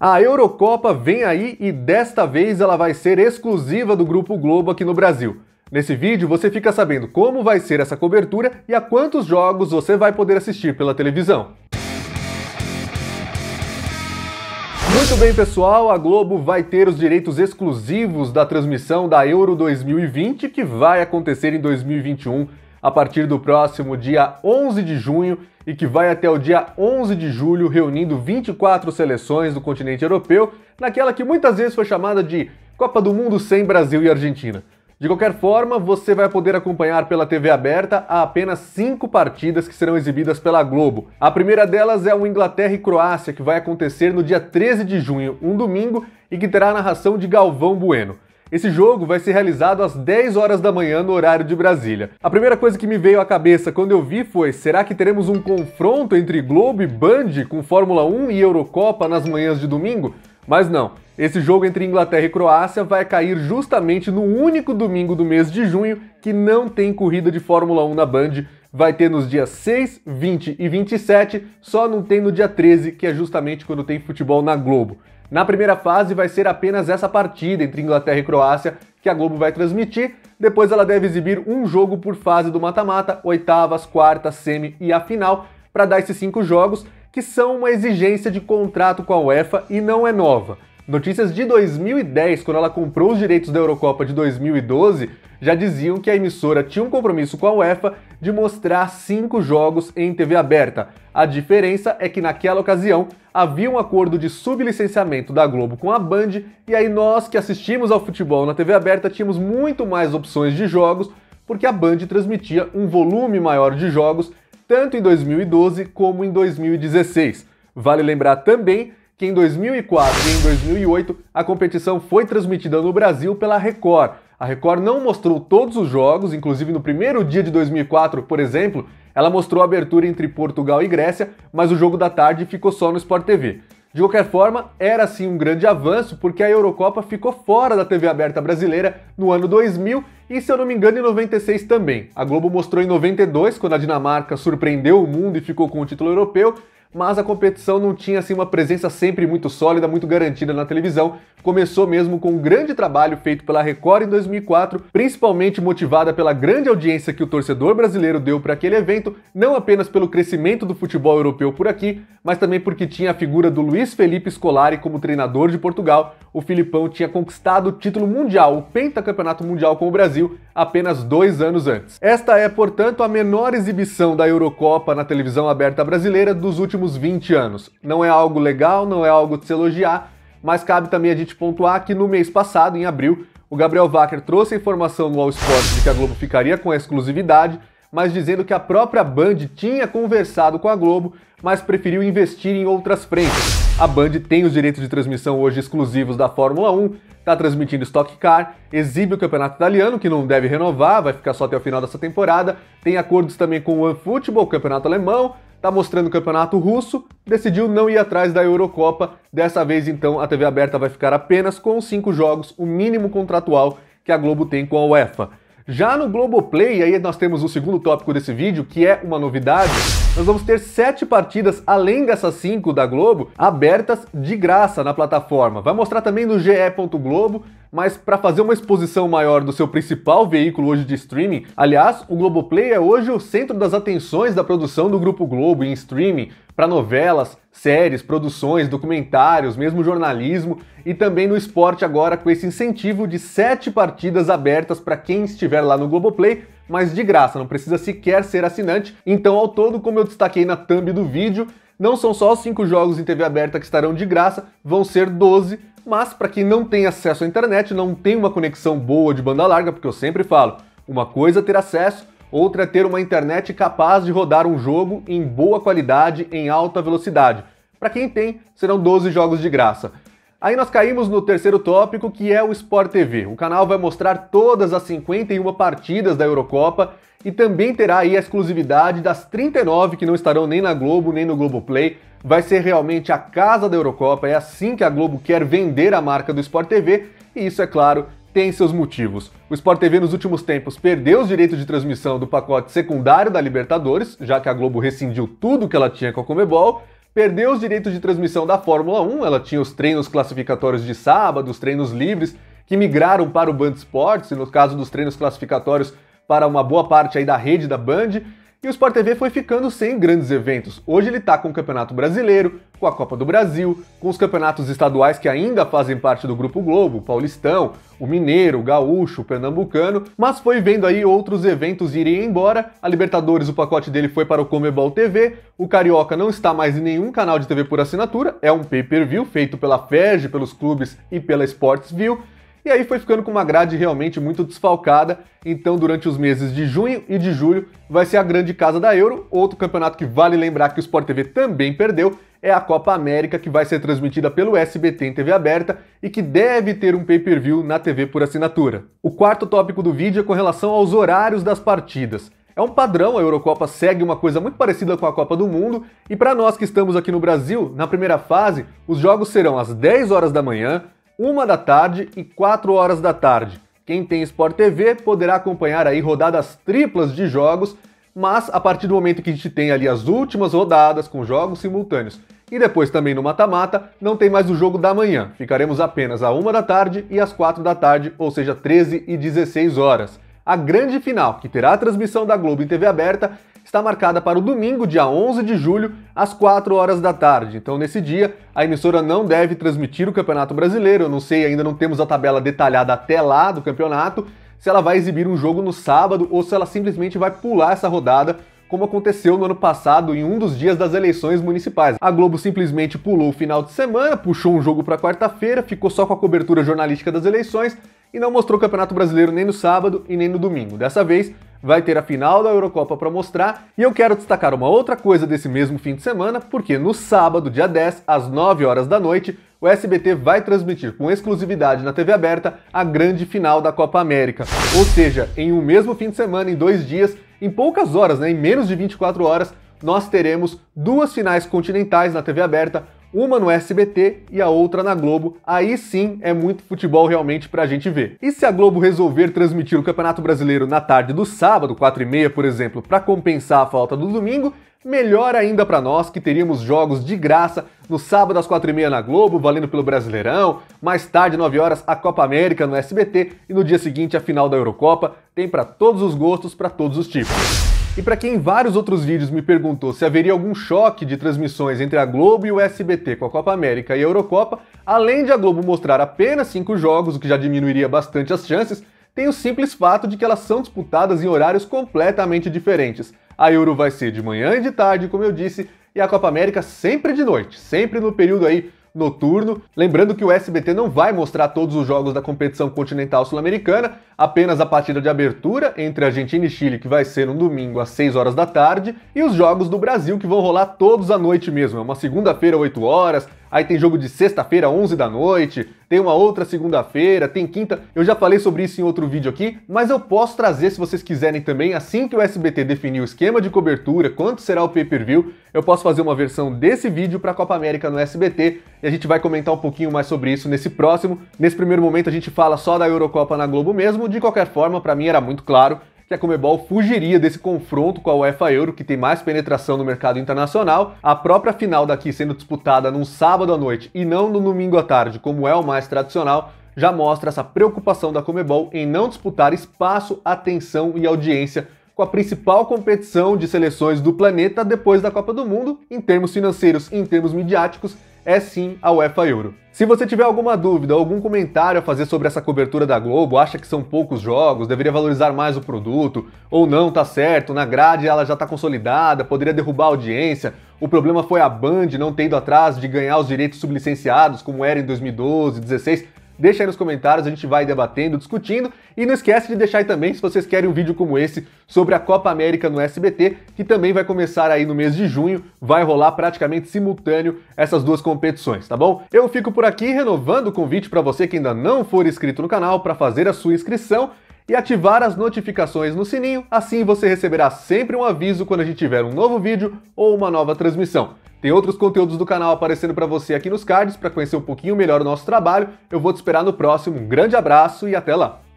A Eurocopa vem aí e desta vez ela vai ser exclusiva do Grupo Globo aqui no Brasil. Nesse vídeo você fica sabendo como vai ser essa cobertura e a quantos jogos você vai poder assistir pela televisão. Muito bem, pessoal, a Globo vai ter os direitos exclusivos da transmissão da Euro 2020 que vai acontecer em 2021 a partir do próximo dia 11 de junho e que vai até o dia 11 de julho, reunindo 24 seleções do continente europeu, naquela que muitas vezes foi chamada de Copa do Mundo sem Brasil e Argentina. De qualquer forma, você vai poder acompanhar pela TV aberta apenas cinco partidas que serão exibidas pela Globo. A primeira delas é o Inglaterra e Croácia, que vai acontecer no dia 13 de junho, um domingo, e que terá a narração de Galvão Bueno. Esse jogo vai ser realizado às 10 horas da manhã no horário de Brasília. A primeira coisa que me veio à cabeça quando eu vi foi: será que teremos um confronto entre Globo e Band com Fórmula 1 e Eurocopa nas manhãs de domingo? Mas não. Esse jogo entre Inglaterra e Croácia vai cair justamente no único domingo do mês de junho que não tem corrida de Fórmula 1 na Band, vai ter nos dias 6, 20 e 27, só não tem no dia 13, que é justamente quando tem futebol na Globo. Na primeira fase vai ser apenas essa partida entre Inglaterra e Croácia que a Globo vai transmitir. Depois ela deve exibir um jogo por fase do mata-mata, oitavas, quartas, semi e a final, para dar esses cinco jogos, que são uma exigência de contrato com a UEFA e não é nova. Notícias de 2010, quando ela comprou os direitos da Eurocopa de 2012, já diziam que a emissora tinha um compromisso com a UEFA de mostrar cinco jogos em TV aberta. A diferença é que naquela ocasião havia um acordo de sublicenciamento da Globo com a Band, e aí nós que assistimos ao futebol na TV aberta tínhamos muito mais opções de jogos, porque a Band transmitia um volume maior de jogos tanto em 2012 como em 2016. Vale lembrar também que em 2004 e em 2008 a competição foi transmitida no Brasil pela Record. A Record não mostrou todos os jogos, inclusive no primeiro dia de 2004, por exemplo, ela mostrou a abertura entre Portugal e Grécia, mas o jogo da tarde ficou só no Sport TV. De qualquer forma, era sim um grande avanço porque a Eurocopa ficou fora da TV aberta brasileira no ano 2000 e, se eu não me engano, em 96 também. A Globo mostrou em 92, quando a Dinamarca surpreendeu o mundo e ficou com o título europeu, mas a competição não tinha assim uma presença sempre muito sólida, muito garantida na televisão. Começou mesmo com um grande trabalho feito pela Record em 2004, principalmente motivada pela grande audiência que o torcedor brasileiro deu para aquele evento, não apenas pelo crescimento do futebol europeu por aqui, mas também porque tinha a figura do Luiz Felipe Scolari como treinador de Portugal. O Filipão tinha conquistado o título mundial, o pentacampeonato mundial com o Brasil, apenas dois anos antes. Esta é, portanto, a menor exibição da Eurocopa na televisão aberta brasileira dos últimos 20 anos. Não é algo legal, não é algo de se elogiar, mas cabe também a gente pontuar que no mês passado, em abril, o Gabriel Wacker trouxe a informação no All Sports de que a Globo ficaria com a exclusividade, mas dizendo que a própria Band tinha conversado com a Globo, mas preferiu investir em outras frentes a Band tem os direitos de transmissão hoje exclusivos da Fórmula 1, está transmitindo Stock Car, exibe o campeonato italiano, que não deve renovar, vai ficar só até o final dessa temporada, tem acordos também com o OneFootball, o campeonato alemão, está mostrando o campeonato russo, decidiu não ir atrás da Eurocopa. Dessa vez, então, a TV aberta vai ficar apenas com cinco jogos, o mínimo contratual que a Globo tem com a UEFA. Já no Globoplay, aí nós temos o segundo tópico desse vídeo, que é uma novidade, nós vamos ter sete partidas, além dessas cinco da Globo, abertas de graça na plataforma. Vai mostrar também no ge.globo mas para fazer uma exposição maior do seu principal veículo hoje de streaming, aliás, o Globoplay é hoje o centro das atenções da produção do Grupo Globo em streaming para novelas, séries, produções, documentários, mesmo jornalismo e também no esporte agora com esse incentivo de sete partidas abertas para quem estiver lá no Globoplay mas de graça, não precisa sequer ser assinante. Então, ao todo, como eu destaquei na thumb do vídeo, não são só os 5 jogos em TV aberta que estarão de graça, vão ser 12, mas para quem não tem acesso à internet, não tem uma conexão boa de banda larga, porque eu sempre falo, uma coisa é ter acesso, outra é ter uma internet capaz de rodar um jogo em boa qualidade, em alta velocidade. Para quem tem, serão 12 jogos de graça. Aí nós caímos no terceiro tópico, que é o Sport TV. O canal vai mostrar todas as 51 partidas da Eurocopa e também terá aí a exclusividade das 39 que não estarão nem na Globo, nem no Globoplay. Vai ser realmente a casa da Eurocopa, é assim que a Globo quer vender a marca do Sport TV, e isso, é claro, tem seus motivos. O Sport TV nos últimos tempos perdeu os direitos de transmissão do pacote secundário da Libertadores, já que a Globo rescindiu tudo que ela tinha com a Comebol, perdeu os direitos de transmissão da Fórmula 1, ela tinha os treinos classificatórios de sábado, os treinos livres, que migraram para o Band Sports e no caso dos treinos classificatórios para uma boa parte aí da rede da Band, e o Sport TV foi ficando sem grandes eventos. Hoje ele está com o Campeonato Brasileiro, com a Copa do Brasil, com os campeonatos estaduais que ainda fazem parte do Grupo Globo, o Paulistão, o Mineiro, o Gaúcho, o Pernambucano, mas foi vendo aí outros eventos irem embora. A Libertadores, o pacote dele foi para o Comebol TV, o Carioca não está mais em nenhum canal de TV por assinatura, é um pay-per-view feito pela FEG, pelos clubes e pela Sportsview. E aí foi ficando com uma grade realmente muito desfalcada. Então, durante os meses de junho e de julho, vai ser a grande casa da Euro. Outro campeonato que vale lembrar que o Sport TV também perdeu é a Copa América, que vai ser transmitida pelo SBT em TV aberta e que deve ter um pay-per-view na TV por assinatura. O quarto tópico do vídeo é com relação aos horários das partidas. É um padrão, a Eurocopa segue uma coisa muito parecida com a Copa do Mundo, e para nós que estamos aqui no Brasil, na primeira fase, os jogos serão às 10 horas da manhã, uma da tarde e quatro horas da tarde. Quem tem Sport TV poderá acompanhar aí rodadas triplas de jogos, mas a partir do momento que a gente tem ali as últimas rodadas com jogos simultâneos e depois também no mata-mata, não tem mais o jogo da manhã. Ficaremos apenas a uma da tarde e às quatro da tarde, ou seja, 13 e 16 horas. A grande final, que terá a transmissão da Globo em TV aberta, está marcada para o domingo, dia 11 de julho, às 4 horas da tarde. Então, nesse dia, a emissora não deve transmitir o Campeonato Brasileiro. Eu não sei, ainda não temos a tabela detalhada até lá do campeonato, se ela vai exibir um jogo no sábado ou se ela simplesmente vai pular essa rodada como aconteceu no ano passado em um dos dias das eleições municipais. A Globo simplesmente pulou o final de semana, puxou um jogo para quarta-feira, ficou só com a cobertura jornalística das eleições e não mostrou o Campeonato Brasileiro nem no sábado e nem no domingo. Dessa vez, vai ter a final da Eurocopa para mostrar, e eu quero destacar uma outra coisa desse mesmo fim de semana, porque no sábado, dia 10, às 9 horas da noite, o SBT vai transmitir com exclusividade na TV aberta a grande final da Copa América. Ou seja, em um mesmo fim de semana, em dois dias, em poucas horas, né, em menos de 24 horas, nós teremos duas finais continentais na TV aberta, uma no SBT e a outra na Globo. Aí sim é muito futebol realmente pra gente ver. E se a Globo resolver transmitir o Campeonato Brasileiro na tarde do sábado, 4 e meia, por exemplo, para compensar a falta do domingo, melhor ainda para nós que teríamos jogos de graça no sábado às 4h30 na Globo, valendo pelo Brasileirão, mais tarde, 9 horas, a Copa América no SBT e no dia seguinte a final da Eurocopa. Tem para todos os gostos, para todos os tipos. E para quem em vários outros vídeos me perguntou se haveria algum choque de transmissões entre a Globo e o SBT com a Copa América e a Eurocopa, além de a Globo mostrar apenas cinco jogos, o que já diminuiria bastante as chances, tem o simples fato de que elas são disputadas em horários completamente diferentes. A Euro vai ser de manhã e de tarde, como eu disse, e a Copa América sempre de noite, sempre no período aí noturno. Lembrando que o SBT não vai mostrar todos os jogos da competição continental sul-americana, apenas a partida de abertura entre Argentina e Chile, que vai ser no um domingo às 6 horas da tarde, e os jogos do Brasil, que vão rolar todos à noite mesmo. É uma segunda-feira, 8 horas, aí tem jogo de sexta-feira, 11 da noite, tem uma outra segunda-feira, tem quinta. Eu já falei sobre isso em outro vídeo aqui, mas eu posso trazer se vocês quiserem também, assim que o SBT definir o esquema de cobertura, quanto será o pay-per-view, eu posso fazer uma versão desse vídeo para a Copa América no SBT e a gente vai comentar um pouquinho mais sobre isso nesse próximo. Nesse primeiro momento a gente fala só da Eurocopa na Globo mesmo, de qualquer forma, para mim era muito claro que a Comebol fugiria desse confronto com a UEFA Euro, que tem mais penetração no mercado internacional, a própria final daqui sendo disputada num sábado à noite e não no domingo à tarde, como é o mais tradicional, já mostra essa preocupação da Comebol em não disputar espaço, atenção e audiência com a principal competição de seleções do planeta depois da Copa do Mundo, em termos financeiros e em termos midiáticos, é sim a UEFA Euro. Se você tiver alguma dúvida ou algum comentário a fazer sobre essa cobertura da Globo, acha que são poucos jogos, deveria valorizar mais o produto, ou não, tá certo, na grade ela já tá consolidada, poderia derrubar a audiência, o problema foi a Band não tendo atrás de ganhar os direitos sublicenciados, como era em 2012, 2016. Deixa aí nos comentários, a gente vai debatendo, discutindo. E não esquece de deixar aí também se vocês querem um vídeo como esse sobre a Copa América no SBT, que também vai começar aí no mês de junho, vai rolar praticamente simultâneo essas duas competições, tá bom? Eu fico por aqui renovando o convite para você que ainda não for inscrito no canal para fazer a sua inscrição e ativar as notificações no sininho, assim você receberá sempre um aviso quando a gente tiver um novo vídeo ou uma nova transmissão. Tem outros conteúdos do canal aparecendo para você aqui nos cards para conhecer um pouquinho melhor o nosso trabalho. Eu vou te esperar no próximo. Um grande abraço e até lá!